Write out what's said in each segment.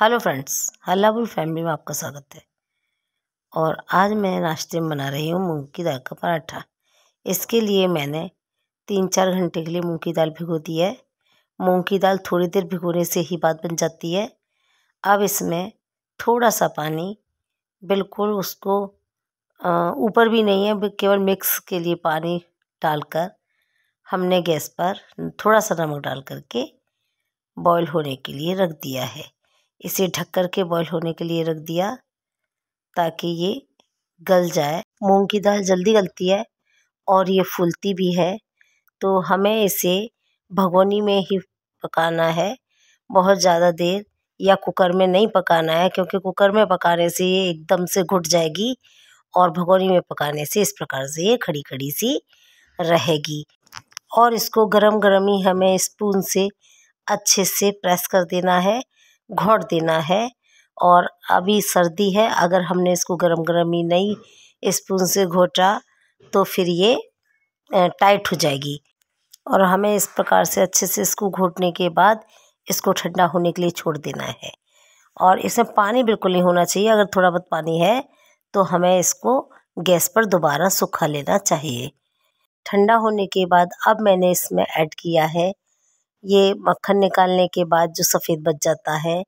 hello friends हल्लाबुल family में आपका स्वागत है और आज मैं नाश्ते में बना रही हूँ मूंग की दाल का पराठा इसके लिए मैंने तीन चार घंटे के लिए मूंग की दाल भिगो दी है मूंग की दाल थोड़ी देर भिगोने से ही बात बन जाती है अब इसमें थोड़ा सा पानी बिल्कुल उसको ऊपर भी नहीं है केवल मिक्स के लिए पानी डालकर हमने गैस पर थोड़ा सा नमक डाल करके बॉयल होने के लिए रख दिया है इसे ढक कर के बॉईल होने के लिए रख दिया ताकि ये गल जाए मूंग की दाल जल्दी गलती है और ये फूलती भी है तो हमें इसे भगोनी में ही पकाना है बहुत ज़्यादा देर या कुकर में नहीं पकाना है क्योंकि कुकर में पकाने से ये एकदम से घुट जाएगी और भगोनी में पकाने से इस प्रकार से ये खड़ी खड़ी सी रहेगी और इसको गरम गरम ही हमें स्पून से अच्छे से प्रेस कर देना है घोट देना है और अभी सर्दी है अगर हमने इसको गर्म गर्म ही नहीं स्पून से घोटा तो फिर ये टाइट हो जाएगी और हमें इस प्रकार से अच्छे से इसको घोटने के बाद इसको ठंडा होने के लिए छोड़ देना है और इसमें पानी बिल्कुल नहीं होना चाहिए अगर थोड़ा बहुत पानी है तो हमें इसको गैस पर दोबारा सूखा लेना चाहिए ठंडा होने के बाद अब मैंने इसमें ऐड किया है ये मक्खन निकालने के बाद जो सफ़ेद बच जाता है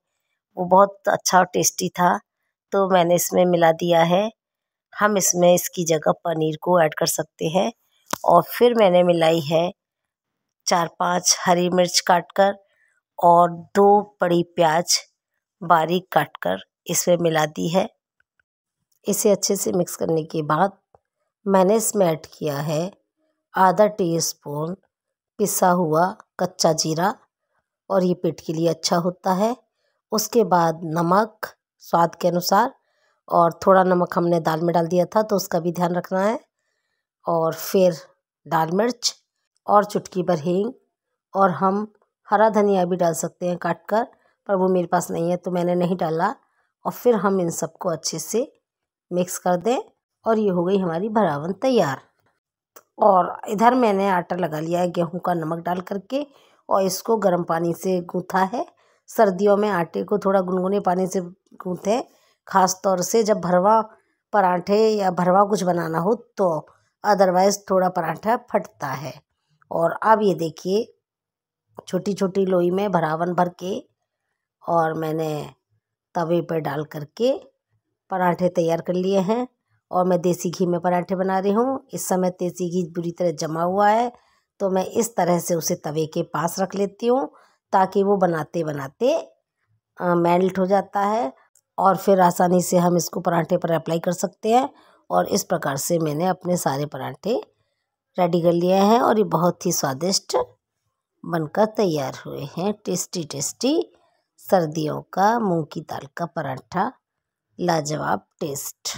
वो बहुत अच्छा और टेस्टी था तो मैंने इसमें मिला दिया है हम इसमें इसकी जगह पनीर को ऐड कर सकते हैं और फिर मैंने मिलाई है चार पांच हरी मिर्च काट कर और दो बड़ी प्याज बारीक काट कर इसमें मिला दी है इसे अच्छे से मिक्स करने के बाद मैंने इसमें ऐड किया है आधा टी स्पून पिसा हुआ कच्चा जीरा और ये पेट के लिए अच्छा होता है उसके बाद नमक स्वाद के अनुसार और थोड़ा नमक हमने दाल में डाल दिया था तो उसका भी ध्यान रखना है और फिर दाल मिर्च और चुटकी भर हींग और हम हरा धनिया भी डाल सकते हैं काट कर पर वो मेरे पास नहीं है तो मैंने नहीं डाला और फिर हम इन सबको अच्छे से मिक्स कर दें और ये हो गई हमारी भरावन तैयार और इधर मैंने आटा लगा लिया है गेहूं का नमक डाल करके और इसको गर्म पानी से गूँथा है सर्दियों में आटे को थोड़ा गुनगुने पानी से गूँथें ख़ास तौर से जब भरवा पराठे या भरवा कुछ बनाना हो तो अदरवाइज़ थोड़ा पराठा फटता है और अब ये देखिए छोटी छोटी लोई में भरावन भर के और मैंने तवे पर डाल करके पराठे तैयार कर लिए हैं और मैं देसी घी में पराठे बना रही हूँ इस समय देसी घी बुरी तरह जमा हुआ है तो मैं इस तरह से उसे तवे के पास रख लेती हूँ ताकि वो बनाते बनाते मेल्ट हो जाता है और फिर आसानी से हम इसको पराठे पर अप्लाई कर सकते हैं और इस प्रकार से मैंने अपने सारे पराठे रेडी कर लिए हैं और ये बहुत ही स्वादिष्ट बनकर तैयार हुए हैं टेस्टी टेस्टी सर्दियों का मूंग की दाल का पराठा लाजवाब टेस्ट